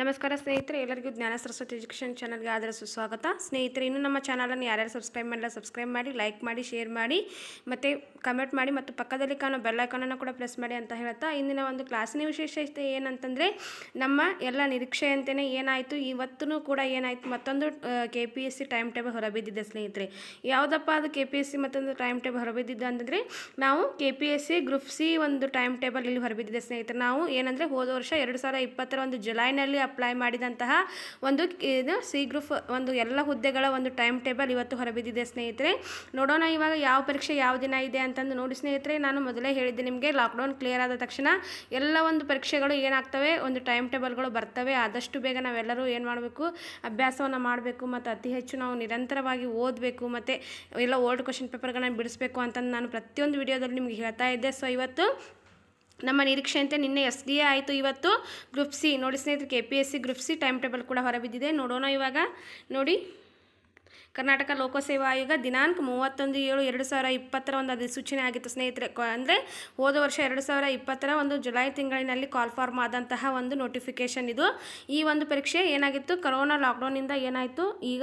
ನಮಸ್ಕಾರ ಸ್ನೇಹಿತರೆ ಎಲ್ಲರಿಗೂ ಜ್ಞಾನ ಸರಸ್ವತಿ ಎಜುಕೇಷನ್ ಚಾನಲ್ಗೆ ಆದರ ಸುಸ್ವಾಗತ ಸ್ನೇಹಿತರೆ ಇನ್ನೂ ನಮ್ಮ ಚಾನಲನ್ನು ಯಾರ್ಯಾರು ಸಬ್ಸ್ಕ್ರೈಬ್ ಮಾಡಿಲ್ಲ ಸಬ್ಸ್ಕ್ರೈಬ್ ಮಾಡಿ ಲೈಕ್ ಮಾಡಿ ಶೇರ್ ಮಾಡಿ ಮತ್ತು ಕಮೆಂಟ್ ಮಾಡಿ ಮತ್ತು ಪಕ್ಕದಲ್ಲಿ ಕಾಣೋ ಬೆಲ್ಲೈಕನನ್ನು ಕೂಡ ಪ್ರೆಸ್ ಮಾಡಿ ಅಂತ ಹೇಳ್ತಾ ಇಂದಿನ ಒಂದು ಕ್ಲಾಸಿನ ವಿಶೇಷತೆ ಏನಂತಂದರೆ ನಮ್ಮ ಎಲ್ಲ ನಿರೀಕ್ಷೆಯಂತೆಯೇ ಏನಾಯಿತು ಇವತ್ತೂ ಕೂಡ ಏನಾಯಿತು ಮತ್ತೊಂದು K P S C time table ಹೊರಬಿದ್ದಿದೆ ಸ್ನೇಹಿತರೆ ಯಾವುದಪ್ಪ ಅದು ಕೆ ಪಿ ಎಸ್ ಸಿ ಮತ್ತೊಂದು ಟೈಮ್ ಟೇಬಲ್ ಹೊರಬಿದ್ದಿದ್ದು ಅಂತಂದರೆ ನಾವು K P S C group C ಒಂದು ಟೈಮ್ ಟೇಬಲ್ ಇಲ್ಲಿ ಹೊರಬಿದ್ದಿದೆ ಸ್ನೇಹಿತರೆ ನಾವು ಏನಂದರೆ ಹೋದ ವರ್ಷ ಎರಡು ಸಾವಿರ ಇಪ್ಪತ್ತರ ಒಂದು ಜುಲೈನಲ್ಲಿ ಅಪ್ಲೈ ಮಾಡಿದಂತಹ ಒಂದು ಇದು ಸಿ ಗ್ರೂಫ್ ಒಂದು ಎಲ್ಲ ಹುದ್ದೆಗಳ ಒಂದು ಟೈಮ್ ಟೇಬಲ್ ಇವತ್ತು ಹೊರಬಿದ್ದಿದೆ ಸ್ನೇಹಿತರೆ ನೋಡೋಣ ಇವಾಗ ಯಾವ ಪರೀಕ್ಷೆ ಯಾವ ದಿನ ಇದೆ ಅಂತಂದು ನೋಡಿ ಸ್ನೇಹಿತರೆ ನಾನು ಮೊದಲೇ ಹೇಳಿದ್ದೆ ನಿಮಗೆ ಲಾಕ್ಡೌನ್ ಕ್ಲಿಯರ್ ಆದ ತಕ್ಷಣ ಎಲ್ಲ ಒಂದು ಪರೀಕ್ಷೆಗಳು ಏನಾಗ್ತವೆ ಒಂದು ಟೈಮ್ ಟೇಬಲ್ಗಳು ಬರ್ತವೆ ಆದಷ್ಟು ಬೇಗ ನಾವೆಲ್ಲರೂ ಏನು ಮಾಡಬೇಕು ಅಭ್ಯಾಸವನ್ನು ಮಾಡಬೇಕು ಮತ್ತು ಅತಿ ಹೆಚ್ಚು ನಾವು ನಿರಂತರವಾಗಿ ಓದಬೇಕು ಮತ್ತು ಎಲ್ಲ ಓಲ್ಡ್ ಕ್ವಶನ್ ಪೇಪರ್ಗಳನ್ನ ಬಿಡಿಸಬೇಕು ಅಂತಂದು ನಾನು ಪ್ರತಿಯೊಂದು ವಿಡಿಯೋದಲ್ಲಿ ನಿಮಗೆ ಹೇಳ್ತಾ ಇದ್ದೆ ಸೊ ಇವತ್ತು ನಮ್ಮ ನಿರೀಕ್ಷೆಯಂತೆ ನಿನ್ನೆ ಎಸ್ ಡಿ ಎ ಆಯಿತು ಇವತ್ತು ಗ್ರೂಪ್ ಸಿ ನೋಡಿ ಸ್ನೇಹಿತರೆ K P S C group C time table ಕೂಡ ಹೊರಬಿದ್ದಿದೆ ನೋಡೋಣ ಇವಾಗ ನೋಡಿ ಕರ್ನಾಟಕ ಲೋಕಸೇವಾ ಆಯೋಗ ದಿನಾಂಕ ಮೂವತ್ತೊಂದು ಏಳು ಎರಡು ಸಾವಿರ ಇಪ್ಪತ್ತರ ಒಂದು ಅಧಿಸೂಚನೆ ಆಗಿತ್ತು ಸ್ನೇಹಿತರೆ ಅಂದರೆ ಹೋದ ವರ್ಷ ಎರಡು ಸಾವಿರ ಇಪ್ಪತ್ತರ ಒಂದು ಜುಲೈ ತಿಂಗಳಿನಲ್ಲಿ ಕಾಲ್ ಫಾರ್ಮ್ ಆದಂತಹ ಒಂದು ನೋಟಿಫಿಕೇಷನ್ ಇದು ಈ ಒಂದು ಪರೀಕ್ಷೆ ಏನಾಗಿತ್ತು ಕೊರೋನಾ ಲಾಕ್ಡೌನಿಂದ ಏನಾಯಿತು ಈಗ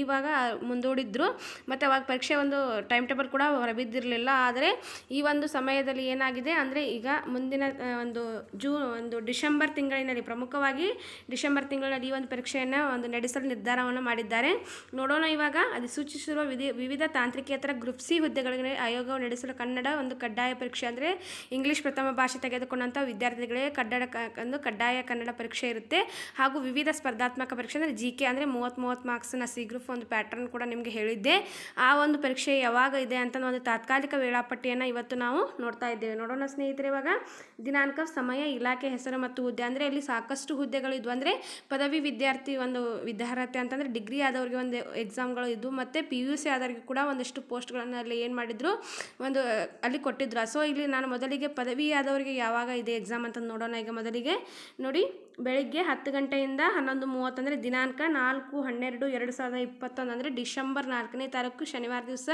ಇವಾಗ ಮುಂದೂಡಿದ್ರು ಮತ್ತು ಅವಾಗ ಪರೀಕ್ಷೆ ಒಂದು ಟೈಮ್ ಟೇಬಲ್ ಕೂಡ ಹೊರಬಿದ್ದಿರಲಿಲ್ಲ ಆದರೆ ಈ ಒಂದು ಸಮಯದಲ್ಲಿ ಏನಾಗಿದೆ ಅಂದರೆ ಈಗ ಮುಂದಿನ ಒಂದು ಜೂನ್ ಒಂದು ಡಿಸೆಂಬರ್ ತಿಂಗಳಿನಲ್ಲಿ ಪ್ರಮುಖವಾಗಿ ಡಿಸೆಂಬರ್ ತಿಂಗಳಲ್ಲಿ ಈ ಒಂದು ಪರೀಕ್ಷೆಯನ್ನು ಒಂದು ನಡೆಸಲು ನಿರ್ಧಾರವನ್ನು ಮಾಡಿದ್ದಾರೆ ನೋಡೋಣ ಇವಾಗ ಅದು ಸೂಚಿಸಿರುವ ವಿವಿಧ ತಾಂತ್ರಿಕೇತರ ಗ್ರೂಪ್ ಸಿ ಹುದ್ದೆಗಳಿಗೆ ಆಯೋಗ ನಡೆಸಲು ಕನ್ನಡ ಒಂದು ಕಡ್ಡಾಯ ಪರೀಕ್ಷೆ ಅಂದರೆ ಇಂಗ್ಲೀಷ್ ಪ್ರಥಮ ಭಾಷೆ ತೆಗೆದುಕೊಂಡಂಥ ವಿದ್ಯಾರ್ಥಿಗಳಿಗೆ ಕನ್ನಡ ಒಂದು ಕಡ್ಡಾಯ ಕನ್ನಡ ಪರೀಕ್ಷೆ ಇರುತ್ತೆ ಹಾಗೂ ವಿವಿಧ ಸ್ಪರ್ಧಾತ್ಮಕ ಪರೀಕ್ಷೆ ಅಂದರೆ ಜಿ ಕೆ ಅಂದರೆ ಮೂವತ್ತು ಮೂವತ್ತು ಮಾರ್ಕ್ಸ್ನ ಸಿ ಗ್ರೂಪ್ ಒಂದು ಪ್ಯಾಟರ್ನ್ ಕೂಡ ನಿಮಗೆ ಹೇಳಿದ್ದೆ ಆ ಒಂದು ಪರೀಕ್ಷೆ ಯಾವಾಗ ಇದೆ ಅಂತ ಒಂದು ತಾತ್ಕಾಲಿಕ ವೇಳಾಪಟ್ಟಿಯನ್ನು ಇವತ್ತು ನಾವು ನೋಡ್ತಾ ಇದ್ದೇವೆ ನೋಡೋಣ ಸ್ನೇಹಿತರೆ ಇವಾಗ ದಿನಾಂಕ ಸಮಯ ಇಲಾಖೆ ಹೆಸರು ಮತ್ತು ಹುದ್ದೆ ಅಂದರೆ ಇಲ್ಲಿ ಸಾಕಷ್ಟು ಹುದ್ದೆಗಳು ಇದ್ವು ಅಂದರೆ ಪದವಿ ವಿದ್ಯಾರ್ಥಿ ಒಂದು ವಿದ್ಯಾರ್ಥಿ ಅಂತಂದರೆ ಡಿಗ್ರಿ ಆದವರಿಗೆ ಒಂದು ಎಕ್ಸಾಮ್ ಎಕ್ಸಾಮ್ಗಳು ಇದ್ದು ಮತ್ತು ಪಿ ಯು ಸಿ ಆದವರಿಗೆ ಕೂಡ ಒಂದಿಷ್ಟು ಪೋಸ್ಟ್ಗಳನ್ನು ಅಲ್ಲಿ ಏನು ಮಾಡಿದ್ರು ಒಂದು ಅಲ್ಲಿ ಕೊಟ್ಟಿದ್ರು ಸೊ ಇಲ್ಲಿ ನಾನು ಮೊದಲಿಗೆ ಪದವಿ ಆದವರಿಗೆ ಯಾವಾಗ ಇದೆ ಎಕ್ಸಾಮ್ ಅಂತ ನೋಡೋಣ ಈಗ ಮೊದಲಿಗೆ ನೋಡಿ ಬೆಳಿಗ್ಗೆ ಹತ್ತು ಗಂಟೆಯಿಂದ ಹನ್ನೊಂದು ಮೂವತ್ತಂದರೆ ದಿನಾಂಕ ನಾಲ್ಕು ಹನ್ನೆರಡು ಎರಡು ಸಾವಿರದ ಇಪ್ಪತ್ತೊಂದು ಅಂದರೆ ಡಿಸೆಂಬರ್ ನಾಲ್ಕನೇ ತಾರೀಕು ಶನಿವಾರ ದಿವಸ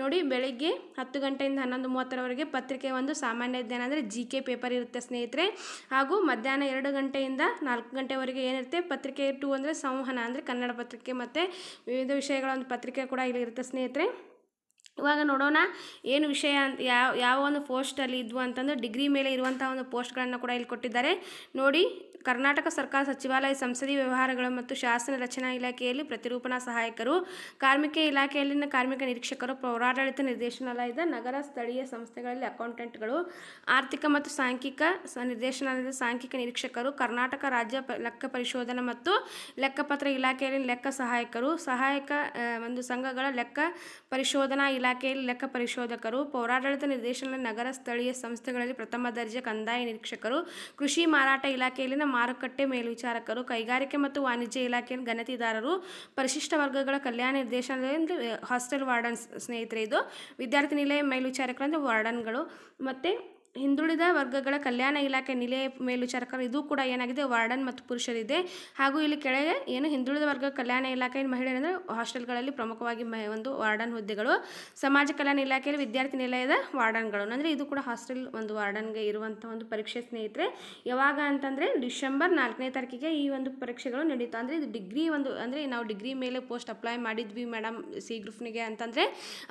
ನೋಡಿ ಬೆಳಿಗ್ಗೆ ಹತ್ತು ಗಂಟೆಯಿಂದ ಹನ್ನೊಂದು ಮೂವತ್ತರವರೆಗೆ ಪತ್ರಿಕೆ ಒಂದು ಸಾಮಾನ್ಯ ಅಧ್ಯಯನ ಅಂದರೆ ಜಿ ಕೆ ಪೇಪರ್ ಇರುತ್ತೆ ಸ್ನೇಹಿತರೆ ಹಾಗೂ ಮಧ್ಯಾಹ್ನ ಎರಡು ಗಂಟೆಯಿಂದ ನಾಲ್ಕು ಗಂಟೆವರೆಗೆ ಏನಿರುತ್ತೆ ಪತ್ರಿಕೆ ಟು ಅಂದರೆ ಸಂವಹನ ಅಂದರೆ ಕನ್ನಡ ಪತ್ರಿಕೆ ಮತ್ತು ವಿವಿಧ ವಿಷಯಗಳ ಒಂದು ಪತ್ರಿಕೆ ಕೂಡ ಇಲ್ಲಿ ಇರುತ್ತೆ ಸ್ನೇಹಿತರೆ ಇವಾಗ ನೋಡೋಣ ಏನು ವಿಷಯ ಅಂತ ಯಾವ ಯಾವ ಒಂದು ಪೋಸ್ಟಲ್ಲಿ ಇದ್ವು ಅಂತಂದು ಡಿಗ್ರಿ ಮೇಲೆ ಇರುವಂಥ ಒಂದು ಪೋಸ್ಟ್ಗಳನ್ನು ಕೂಡ ಇಲ್ಲಿ ಕೊಟ್ಟಿದ್ದಾರೆ ನೋಡಿ ಕರ್ನಾಟಕ ಸರ್ಕಾರ ಸಚಿವಾಲಯ ಸಂಸದೀಯ ವ್ಯವಹಾರಗಳು ಮತ್ತು ಶಾಸನ ರಚನಾ ಇಲಾಖೆಯಲ್ಲಿ ಪ್ರತಿರೂಪಣಾ ಸಹಾಯಕರು ಕಾರ್ಮಿಕ ಇಲಾಖೆಯಲ್ಲಿನ ಕಾರ್ಮಿಕ ನಿರೀಕ್ಷಕರು ಪೌರಾಡಳಿತ ನಿರ್ದೇಶನಾಲಯದ ನಗರ ಸ್ಥಳೀಯ ಸಂಸ್ಥೆಗಳಲ್ಲಿ ಅಕೌಂಟೆಂಟ್ಗಳು ಆರ್ಥಿಕ ಮತ್ತು ಸಾಂಖ್ಯಿಕ ನಿರ್ದೇಶನಾಲಯದ ಸಾಂಖ್ಯಿಕ ನಿರೀಕ್ಷಕರು ಕರ್ನಾಟಕ ರಾಜ್ಯ ಲೆಕ್ಕ ಪರಿಶೋಧನಾ ಮತ್ತು ಲೆಕ್ಕಪತ್ರ ಇಲಾಖೆಯಲ್ಲಿ ಲೆಕ್ಕ ಸಹಾಯಕರು ಸಹಾಯಕ ಒಂದು ಸಂಘಗಳ ಲೆಕ್ಕ ಪರಿಶೋಧನಾ ಇಲಾಖೆಯಲ್ಲಿ ಲೆಕ್ಕ ಪರಿಶೋಧಕರು ಪೌರಾಡಳಿತ ನಿರ್ದೇಶನಾಲಯ ನಗರ ಸ್ಥಳೀಯ ಸಂಸ್ಥೆಗಳಲ್ಲಿ ಪ್ರಥಮ ದರ್ಜೆ ಕಂದಾಯ ನಿರೀಕ್ಷಕರು ಕೃಷಿ ಮಾರಾಟ ಇಲಾಖೆಯಲ್ಲಿನ ಮಾರುಕಟ್ಟೆ ಮೇಲ್ವಿಚಾರಕರು ಕೈಗಾರಿಕೆ ಮತ್ತು ವಾಣಿಜ್ಯ ಇಲಾಖೆಯ ಗಣತಿದಾರರು ಪರಿಶಿಷ್ಟ ವರ್ಗಗಳ ಕಲ್ಯಾಣ ನಿರ್ದೇಶನದಿಂದ ಹಾಸ್ಟೆಲ್ ವಾರ್ಡನ್ಸ್ ಸ್ನೇಹಿತರೆ ಇದು ವಿದ್ಯಾರ್ಥಿ ನಿಲಯ ಮೇಲ್ವಿಚಾರಕರು ಅಂದರೆ ವಾರ್ಡನ್ಗಳು ಮತ್ತು ಹಿಂದುಳಿದ ವರ್ಗಗಳ ಕಲ್ಯಾಣ ಇಲಾಖೆ ನಿಲಯ ಮೇಲ್ವಿಚಾರಕರು ಇದು ಕೂಡ ಏನಾಗಿದೆ ವಾರ್ಡನ್ ಮತ್ತು ಪುರುಷರಿದೆ ಹಾಗೂ ಇಲ್ಲಿ ಕೆಳಗೆ ಏನು ಹಿಂದುಳಿದ ವರ್ಗ ಕಲ್ಯಾಣ ಇಲಾಖೆ ಅಂದರೆ ಹಾಸ್ಟೆಲ್ಗಳಲ್ಲಿ ಪ್ರಮುಖವಾಗಿ ಒಂದು ವಾರ್ಡನ್ ಹುದ್ದೆಗಳು ಸಮಾಜ ಕಲ್ಯಾಣ ಇಲಾಖೆಯಲ್ಲಿ ವಿದ್ಯಾರ್ಥಿ ನಿಲಯದ ವಾರ್ಡನ್ಗಳು ಅಂದರೆ ಇದು ಕೂಡ ಹಾಸ್ಟೆಲ್ ಒಂದು ವಾರ್ಡನ್ಗೆ ಇರುವಂಥ ಒಂದು ಪರೀಕ್ಷೆ ಸ್ನೇಹಿತರೆ ಯಾವಾಗ ಅಂತಂದರೆ ಡಿಸೆಂಬರ್ ನಾಲ್ಕನೇ ತಾರೀಕಿಗೆ ಈ ಒಂದು ಪರೀಕ್ಷೆಗಳು ನಡೀತಾ ಅಂದರೆ ಇದು ಡಿಗ್ರಿ ಒಂದು ಅಂದರೆ ನಾವು ಡಿಗ್ರಿ ಮೇಲೆ ಪೋಸ್ಟ್ ಅಪ್ಲೈ ಮಾಡಿದ್ವಿ ಮೇಡಮ್ ಸಿ ಗ್ರೂಪ್ನಿಗೆ ಅಂತಂದರೆ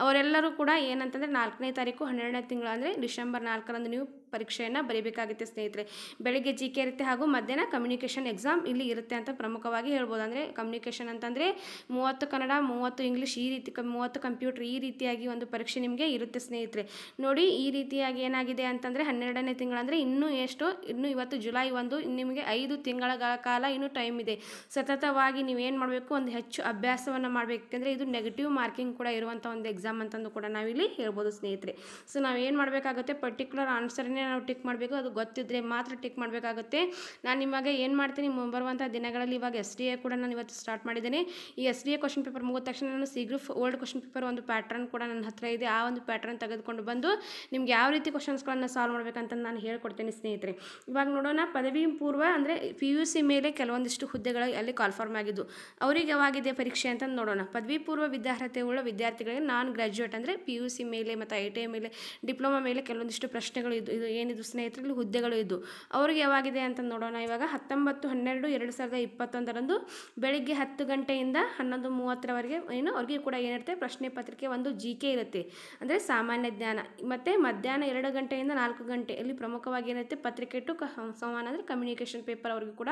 ಅವರೆಲ್ಲರೂ ಕೂಡ ಏನಂತಂದರೆ ನಾಲ್ಕನೇ ತಾರೀಕು ಹನ್ನೆರಡನೇ ತಿಂಗಳು ಅಂದರೆ ಡಿಸೆಂಬರ್ ನಾಲ್ಕರಂದು అందును ಪರೀಕ್ಷೆಯನ್ನು ಬರೀಬೇಕಾಗುತ್ತೆ ಸ್ನೇಹಿತರೆ ಬೆಳಗ್ಗೆ ಜಿ ಕೆ ಇರುತ್ತೆ ಹಾಗೂ ಮಧ್ಯಾಹ್ನ ಕಮ್ಯುನಿಕೇಷನ್ ಎಕ್ಸಾಮ್ ಇಲ್ಲಿ ಇರುತ್ತೆ ಅಂತ ಪ್ರಮುಖವಾಗಿ ಹೇಳ್ಬೋದು ಅಂದರೆ ಕಮ್ಯುನಿಕೇಷನ್ ಅಂತಂದರೆ ಮೂವತ್ತು ಕನ್ನಡ ಮೂವತ್ತು ಇಂಗ್ಲೀಷ್ ಈ ರೀತಿ ಮೂವತ್ತು ಕಂಪ್ಯೂಟರ್ ಈ ರೀತಿಯಾಗಿ ಒಂದು ಪರೀಕ್ಷೆ ನಿಮಗೆ ಇರುತ್ತೆ ಸ್ನೇಹಿತರೆ ನೋಡಿ ಈ ರೀತಿಯಾಗಿ ಏನಾಗಿದೆ ಅಂತಂದರೆ ಹನ್ನೆರಡನೇ ತಿಂಗಳಂದರೆ ಇನ್ನೂ ಎಷ್ಟು ಇನ್ನೂ ಇವತ್ತು ಜುಲೈ ಒಂದು ನಿಮಗೆ ಐದು ತಿಂಗಳ ಕಾಲ ಇನ್ನೂ ಟೈಮ್ ಇದೆ ಸತತವಾಗಿ ನೀವು ಏನು ಮಾಡಬೇಕು ಒಂದು ಹೆಚ್ಚು ಅಭ್ಯಾಸವನ್ನು ಮಾಡಬೇಕಂದ್ರೆ ಇದು ನೆಗೆಟಿವ್ ಮಾರ್ಕಿಂಗ್ ಕೂಡ ಇರುವಂಥ ಒಂದು ಎಕ್ಸಾಮ್ ಅಂತಂದು ಕೂಡ ನಾವಿಲ್ಲಿ ಹೇಳ್ಬೋದು ಸ್ನೇಹಿತರೆ ಸೊ ನಾವು ಏನು ಮಾಡಬೇಕಾಗುತ್ತೆ ಪರ್ಟಿಕ್ಯುಲರ್ ಆನ್ಸರ್ ನಾವು ಟಿಕ್ ಮಾಡಬೇಕು ಅದು ಗೊತ್ತಿದ್ದರೆ ಮಾತ್ರ ಟಿಕ್ ಮಾಡಬೇಕಾಗುತ್ತೆ ನಾನು ಇವಾಗ ಏನು ಮಾಡ್ತೀನಿ ಮುಂಬರುವಂಥ ದಿನಗಳಲ್ಲಿ ಇವಾಗ ಎಸ್ ಡಿ ಎ ಕೂಡ ನಾನು ಇವತ್ತು ಸ್ಟಾರ್ಟ್ ಮಾಡಿದ್ದೇನೆ ಈ S D A question paper ಮುಗಿದ ತಕ್ಷಣ ನಾನು ಸಿ ಓಲ್ಡ್ ಕ್ವಶನ್ ಪೇಪರ್ ಒಂದು ಪ್ಯಾಟ್ರನ್ ಕೂಡ ನನ್ನ ಹತ್ರ ಇದೆ ಆ ಒಂದು ಪ್ಯಾಟ್ರನ್ ತೆಗೆದುಕೊಂಡು ಬಂದು ನಿಮ್ಗೆ ಯಾವ ರೀತಿ ಕ್ವಶನ್ಸ್ಗಳನ್ನು ಸಾಲ್ವ್ ಮಾಡಬೇಕಂತ ನಾನು ಹೇಳ್ಕೊಡ್ತೇನೆ ಸ್ನೇಹಿತರೆ ಇವಾಗ ನೋಡೋಣ ಪದವಿ ಪೂರ್ವ ಅಂದರೆ ಪಿ ಯು ಸಿ ಮೇಲೆ ಕೆಲವೊಂದಿಷ್ಟು ಹುದ್ದೆಗಳು ಅಲ್ಲಿ ಕಾಲ್ಫಾರ್ಮ್ ಆಗಿದ್ದು ಅವರಿಗೆ ಯಾವಾಗಿದೆ ಪರೀಕ್ಷೆ ಅಂತ ನೋಡೋಣ ಪದವಿ ಪೂರ್ವ ವಿದ್ಯಾರ್ಹತೆ ಉಳ್ಳ ವಿದ್ಯಾರ್ಥಿಗಳಿಗೆ ನಾನ್ ಗ್ರ್ಯಾಜುಯೇಟ್ ಅಂದರೆ ಪಿ ಯು ಸಿ ಮೇಲೆ ಮತ್ತು ಐ ಟಿ ಐ ಮೇಲೆ ಡಿಪ್ಲೊಮಾ ಮೇಲೆ ಕೆಲವೊಂದಿಷ್ಟು ಪ್ರಶ್ನೆಗಳು ಇದು ಏನಿದ್ರು ಸ್ನೇಹಿತರಲ್ಲಿ ಹುದ್ದೆಗಳು ಇದ್ದು ಅವ್ರಿಗೆ ಯಾವಾಗಿದೆ ಅಂತ ನೋಡೋಣ ಇವಾಗ ಹತ್ತೊಂಬತ್ತು ಹನ್ನೆರಡು ಎರಡು ಸಾವಿರದ ಇಪ್ಪತ್ತೊಂದರಂದು ಬೆಳಿಗ್ಗೆ ಹತ್ತು ಗಂಟೆಯಿಂದ ಹನ್ನೊಂದು ಮೂವತ್ತರವರೆಗೆ ಏನು ಅವ್ರಿಗೆ ಕೂಡ ಏನಿರುತ್ತೆ ಪ್ರಶ್ನೆ ಪತ್ರಿಕೆ ಒಂದು ಜಿ ಕೆ ಇರುತ್ತೆ ಅಂದರೆ ಸಾಮಾನ್ಯ ಜ್ಞಾನ ಮತ್ತು ಮಧ್ಯಾಹ್ನ ಎರಡು ಗಂಟೆಯಿಂದ ನಾಲ್ಕು ಗಂಟೆ ಅಲ್ಲಿ ಪ್ರಮುಖವಾಗಿ ಏನಿರುತ್ತೆ ಪತ್ರಿಕೆ ಟು ಸಂವಹನ ಅಂದರೆ ಕಮ್ಯುನಿಕೇಷನ್ ಪೇಪರ್ ಅವ್ರಿಗೆ ಕೂಡ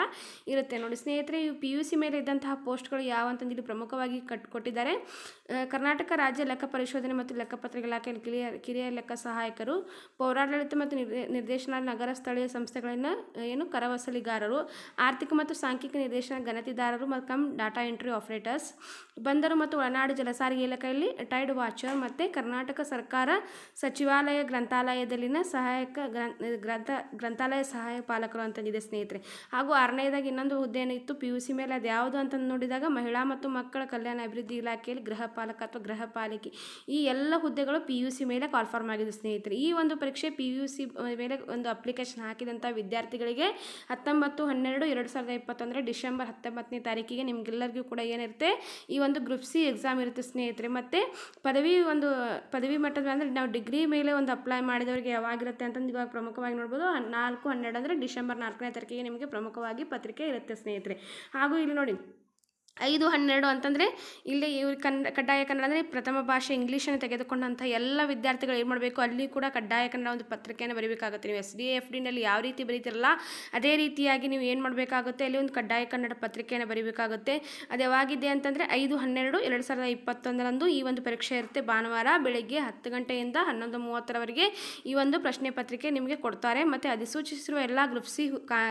ಇರುತ್ತೆ ನೋಡಿ ಸ್ನೇಹಿತರೆ ಪಿ ಯು ಸಿ ಮೇಲೆ ಇದ್ದಂತಹ ಪೋಸ್ಟ್ಗಳು ಯಾವ ಅಂತಂದು ಪ್ರಮುಖವಾಗಿ ಕಟ್ಕೊಟ್ಟಿದ್ದಾರೆ ಕರ್ನಾಟಕ ರಾಜ್ಯ ಲೆಕ್ಕ ಪರಿಶೋಧನೆ ಮತ್ತು ಲೆಕ್ಕಪತ್ರ ಇಲಾಖೆಯಲ್ಲಿ ಕಿರಿಯ ಕಿರಿಯ ಲೆಕ್ಕ ಸಹಾಯಕರು ಪೌರಾಡಳಿತ ಮತ್ತು ನಿರ್ದೇಶನ ನಗರ ಸ್ಥಳೀಯ ಸಂಸ್ಥೆಗಳನ್ನು ಏನು ಕರವಸಲಿಗಾರರು ಆರ್ಥಿಕ ಮತ್ತು ಸಾಂಖ್ಯಿಕ ನಿರ್ದೇಶನ ಗಣತಿದಾರರು ಮತ್ತು ಕಮ್ ಡಾಟಾ ಎಂಟ್ರಿ ಆಪರೇಟರ್ಸ್ ಬಂದರು ಮತ್ತು ಒಳನಾಡು ಜಲಸಾರಿಗೆ ಇಲಾಖೆಯಲ್ಲಿ ಟೈಡ್ ವಾಚರ್ ಮತ್ತು ಕರ್ನಾಟಕ ಸರ್ಕಾರ ಸಚಿವಾಲಯ ಗ್ರಂಥಾಲಯದಲ್ಲಿನ ಸಹಾಯಕ ಗ್ರಂಥ ಗ್ರಂಥಾಲಯ ಸಹಾಯ ಪಾಲಕರು ಅಂತಂದಿದೆ ಸ್ನೇಹಿತರೆ ಹಾಗೂ ಆರನೇದಾಗಿ ಇನ್ನೊಂದು ಹುದ್ದೆ ಏನಿತ್ತು ಪಿ ಯು ಸಿ ಮೇಲೆ ಅದು ಯಾವುದು ಅಂತ ನೋಡಿದಾಗ ಮಹಿಳಾ ಮತ್ತು ಮಕ್ಕಳ ಕಲ್ಯಾಣ ಅಭಿವೃದ್ಧಿ ಇಲಾಖೆಯಲ್ಲಿ ಗೃಹ ಪಾಲಕ ಅಥವಾ ಗೃಹ ಪಾಲಿಕೆ ಈ ಎಲ್ಲ ಹುದ್ದೆಗಳು ಪಿ ಯು ಸಿ ಮೇಲೆ ಕಾಲ್ಫಾರ್ಮ್ ಆಗಿದೆ ಸ್ನೇಹಿತರೆ ಈ ಒಂದು ಪರೀಕ್ಷೆ ಪಿ ಯು ಸಿ ಮೇಲೆ ಒಂದು ಅಪ್ಲಿಕೇಶನ್ ಹಾಕಿದಂಥ ವಿದ್ಯಾರ್ಥಿಗಳಿಗೆ ಹತ್ತೊಂಬತ್ತು ಹನ್ನೆರಡು ಎರಡು ಸಾವಿರದ ಇಪ್ಪತ್ತೊಂದರೆ ಡಿಸೆಂಬರ್ ಹತ್ತೊಂಬತ್ತನೇ ತಾರೀಕಿಗೆ ನಿಮಗೆಲ್ಲರಿಗೂ ಕೂಡ ಏನಿರುತ್ತೆ ಈ ಒಂದು ಗ್ರೂಪ್ ಸಿ ಎಕ್ಸಾಮ್ ಇರುತ್ತೆ ಸ್ನೇಹಿತರೆ ಮತ್ತು ಪದವಿ ಒಂದು ಪದವಿ ಮಟ್ಟದ ಅಂದರೆ ನಾವು ಡಿಗ್ರಿ ಮೇಲೆ ಒಂದು ಅಪ್ಲೈ ಮಾಡಿದವರಿಗೆ ಯಾವಾಗಿರುತ್ತೆ ಅಂತಂದು ಇವಾಗ ಪ್ರಮುಖವಾಗಿ ನೋಡ್ಬೋದು ನಾಲ್ಕು ಹನ್ನೆರಡು ಅಂದರೆ ಡಿಸೆಂಬರ್ ನಾಲ್ಕನೇ ತಾರೀಕಿಗೆ ನಿಮಗೆ ಪ್ರಮುಖವಾಗಿ ಪತ್ರಿಕೆ ಇರುತ್ತೆ ಸ್ನೇಹಿತರೆ ಹಾಗೂ ಇಲ್ಲಿ ನೋಡಿ ಐದು ಹನ್ನೆರಡು ಅಂತಂದರೆ ಇಲ್ಲಿ ಇವ್ರು ಕನ್ನಡ ಕಡ್ಡಾಯ ಕನ್ನಡ ಅಂದರೆ ಪ್ರಥಮ ಭಾಷೆ ಇಂಗ್ಲೀಷನ್ನು ತೆಗೆದುಕೊಂಡಂಥ ಎಲ್ಲ ವಿದ್ಯಾರ್ಥಿಗಳು ಏನು ಮಾಡಬೇಕು ಅಲ್ಲಿ ಕೂಡ ಕಡ್ಡಾಯ ಕನ್ನಡ ಒಂದು ಪತ್ರಿಕೆಯನ್ನು ಬರೀಬೇಕಾಗುತ್ತೆ ನೀವು ಎಸ್ ಡಿ ಎಫ್ ಡಿನಲ್ಲಿ ಯಾವ ರೀತಿ ಬರೀತಿರಲ್ಲ ಅದೇ ರೀತಿಯಾಗಿ ನೀವು ಏನು ಮಾಡಬೇಕಾಗುತ್ತೆ ಅಲ್ಲಿ ಒಂದು ಕಡ್ಡಾಯ ಕನ್ನಡ ಪತ್ರಿಕೆಯನ್ನು ಬರೀಬೇಕಾಗುತ್ತೆ ಅದು ಯಾವಾಗಿದೆ ಅಂತಂದರೆ ಐದು ಹನ್ನೆರಡು ಎರಡು ಸಾವಿರದ ಇಪ್ಪತ್ತೊಂದರಂದು ಈ ಒಂದು ಪರೀಕ್ಷೆ ಇರುತ್ತೆ ಭಾನುವಾರ ಬೆಳಗ್ಗೆ ಹತ್ತು ಗಂಟೆಯಿಂದ ಹನ್ನೊಂದು ಮೂವತ್ತರವರೆಗೆ ಈ ಒಂದು ಪ್ರಶ್ನೆ ಪತ್ರಿಕೆ ನಿಮಗೆ ಕೊಡ್ತಾರೆ ಮತ್ತು ಅಧಿಸೂಚಿಸಿರುವ ಎಲ್ಲ ಗ್ರೂಪ್ ಸಿ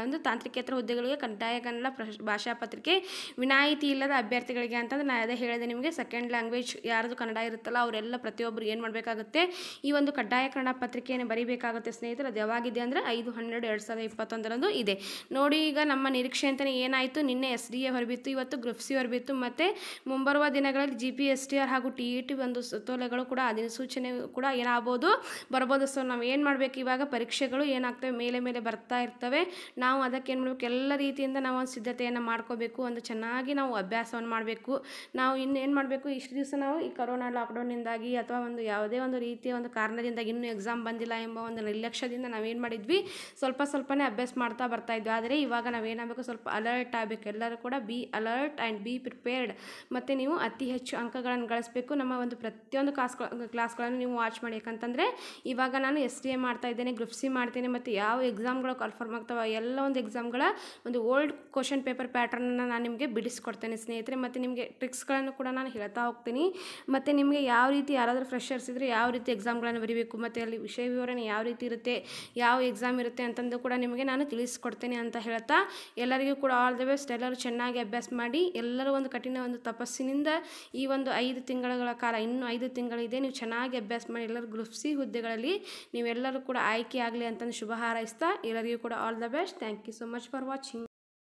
ಒಂದು ತಾಂತ್ರಿಕೇತರ ಹುದ್ದೆಗಳಿಗೆ ಕಡ್ಡಾಯ ಕನ್ನಡ ಭಾಷಾ ಪತ್ರಿಕೆ ವಿನಾಯಿತಿ ಇಲ್ಲದ ಅಭ್ಯರ್ಥಿಗಳಿಗೆ ಅಂತಂದ್ರೆ ನಾನು ಅದೇ ಹೇಳಿದೆ ನಿಮಗೆ ಸೆಕೆಂಡ್ ಲ್ಯಾಂಗ್ವೇಜ್ ಯಾರ್ದು ಕನ್ನಡ ಇರುತ್ತಲ್ಲ ಅವರೆಲ್ಲ ಪ್ರತಿಯೊಬ್ಬರು ಏನು ಮಾಡಬೇಕಾಗುತ್ತೆ ಈ ಒಂದು ಕಡ್ಡಾಯ ಕನ್ನಡ ಪತ್ರಿಕೆಯನ್ನು ಬರೀಬೇಕಾಗುತ್ತೆ ಸ್ನೇಹಿತರೆ ಅದು ಯಾವಾಗಿದೆ ಅಂದರೆ ಐದು ಹನ್ನೆರಡು ಎರಡು ಸಾವಿರದ ಇಪ್ಪತ್ತೊಂದರಂದು ಇದೆ ನೋಡಿ ಈಗ ನಮ್ಮ ನಿರೀಕ್ಷೆ ಅಂತಲೇ ಏನಾಯಿತು ನಿನ್ನೆ ಎಸ್ ಡಿ ಎ ಹೊರಬಿತ್ತು ಇವತ್ತು ಸಿ ಹೊರಬಿತ್ತು ಮತ್ತು ಮುಂಬರುವ ದಿನಗಳಲ್ಲಿ G P S T R ಹಾಗೂ ಟಿ ಇ ಟಿ ಒಂದು ಸುತ್ತೋಲೆಗಳು ಕೂಡ ಅಧಿಸೂಚನೆ ಕೂಡ ಏನಾಗ್ಬೋದು ಬರ್ಬೋದು ಸೊ ನಾವು ಏನು ಮಾಡಬೇಕು ಇವಾಗ ಪರೀಕ್ಷೆಗಳು ಏನಾಗ್ತವೆ ಮೇಲೆ ಮೇಲೆ ಬರ್ತಾ ಇರ್ತವೆ ನಾವು ಅದಕ್ಕೆ ಏನು ಮಾಡಬೇಕು ಎಲ್ಲ ರೀತಿಯಿಂದ ನಾವು ಒಂದು ಸಿದ್ಧತೆಯನ್ನು ಮಾಡ್ಕೋಬೇಕು ಒಂದು ಚೆನ್ನಾಗಿ ನಾವು ಅಭ್ಯಾಸವನ್ನು ಮಾಡಬೇಕು ನಾವು ಇನ್ನೇನು ಮಾಡಬೇಕು ಇಷ್ಟು ದಿವಸ ನಾವು ಈ ಕರೋನಾ ಲಾಕ್ಡೌನ್ನಿಂದಾಗಿ ಅಥವಾ ಒಂದು ಯಾವುದೇ ಒಂದು ರೀತಿಯ ಒಂದು ಕಾರಣದಿಂದಾಗಿ ಇನ್ನೂ ಎಕ್ಸಾಮ್ ಬಂದಿಲ್ಲ ಎಂಬ ಒಂದು ನಿರ್ಲಕ್ಷ್ಯದಿಂದ ನಾವೇನು ಮಾಡಿದ್ವಿ ಸ್ವಲ್ಪ ಸ್ವಲ್ಪನೇ ಅಭ್ಯಾಸ ಮಾಡ್ತಾ ಬರ್ತಾ ಇದ್ವಿ ಆದರೆ ಇವಾಗ ನಾವೇನಾಗಬೇಕು ಸ್ವಲ್ಪ ಅಲರ್ಟ್ ಆಗಬೇಕು ಎಲ್ಲರೂ ಕೂಡ be alert and be prepared ಮತ್ತು ನೀವು ಅತಿ ಹೆಚ್ಚು ಅಂಕಗಳನ್ನು ಗಳಿಸಬೇಕು ನಮ್ಮ ಒಂದು ಪ್ರತಿಯೊಂದು ಕ್ಲಾಸ್ ಕ್ಲಾಸ್ಗಳನ್ನು ನೀವು ವಾಚ್ ಮಾಡಿ ಯಾಕಂತಂದರೆ ಇವಾಗ ನಾನು ಎಸ್ ಡಿ ಎ ಮಾಡ್ತಾ ಇದ್ದೇನೆ ಗ್ರೂಪ್ ಸಿ ಮಾಡ್ತೀನಿ ಮತ್ತು ಯಾವ ಎಕ್ಸಾಮ್ಗಳು ಕನ್ಫರ್ಮ್ ಆಗ್ತವೆ ಎಲ್ಲ ಒಂದು ಎಕ್ಸಾಮ್ಗಳ ಒಂದು ಓಲ್ಡ್ ಕ್ವಶನ್ ಪೇಪರ್ ಪ್ಯಾಟರ್ನನ್ನು ನಾನು ನಿಮಗೆ ಬಿಡಿಸ್ಕೊಡ್ತೇನೆ ಸ್ನೇಹಿತರೆ ಮತ್ತು ನಿಮಗೆ ಟ್ರಿಕ್ಸ್ಗಳನ್ನು ಕೂಡ ನಾನು ಹೇಳ್ತಾ ಹೋಗ್ತೀನಿ ಮತ್ತು ನಿಮಗೆ ಯಾವ ರೀತಿ ಯಾರಾದರೂ ಫ್ರೆಶರ್ಸ್ ಇದ್ದರೆ ಯಾವ ರೀತಿ ಎಕ್ಸಾಮ್ಗಳನ್ನು ಬರೀಬೇಕು ಮತ್ತು ಅಲ್ಲಿ ವಿಷಯ ವಿವರಣೆ ಯಾವ ರೀತಿ ಇರುತ್ತೆ ಯಾವ ಎಕ್ಸಾಮ್ ಇರುತ್ತೆ ಅಂತಂದು ಕೂಡ ನಿಮಗೆ ನಾನು ತಿಳಿಸ್ಕೊಡ್ತೇನೆ ಅಂತ ಹೇಳ್ತಾ ಎಲ್ಲರಿಗೂ ಕೂಡ ಆಲ್ ದ ಬೆಸ್ಟ್ ಎಲ್ಲರೂ ಚೆನ್ನಾಗಿ ಅಭ್ಯಾಸ ಮಾಡಿ ಎಲ್ಲರೂ ಒಂದು ಕಠಿಣ ಒಂದು ತಪಸ್ಸಿನಿಂದ ಈ ಒಂದು ಐದು ತಿಂಗಳ ಕಾಲ ಇನ್ನೂ ಐದು ತಿಂಗಳಿದೆ ನೀವು ಚೆನ್ನಾಗಿ ಅಭ್ಯಾಸ ಮಾಡಿ ಎಲ್ಲರೂ ಗ್ರೂಪ್ ಸಿ ಹುದ್ದೆಗಳಲ್ಲಿ ನೀವೆಲ್ಲರೂ ಕೂಡ ಆಯ್ಕೆ ಆಗಲಿ ಅಂತಂದು ಶುಭ ಹಾರೈಸ್ತಾ ಎಲ್ಲರಿಗೂ ಕೂಡ all the best thank you so much for watching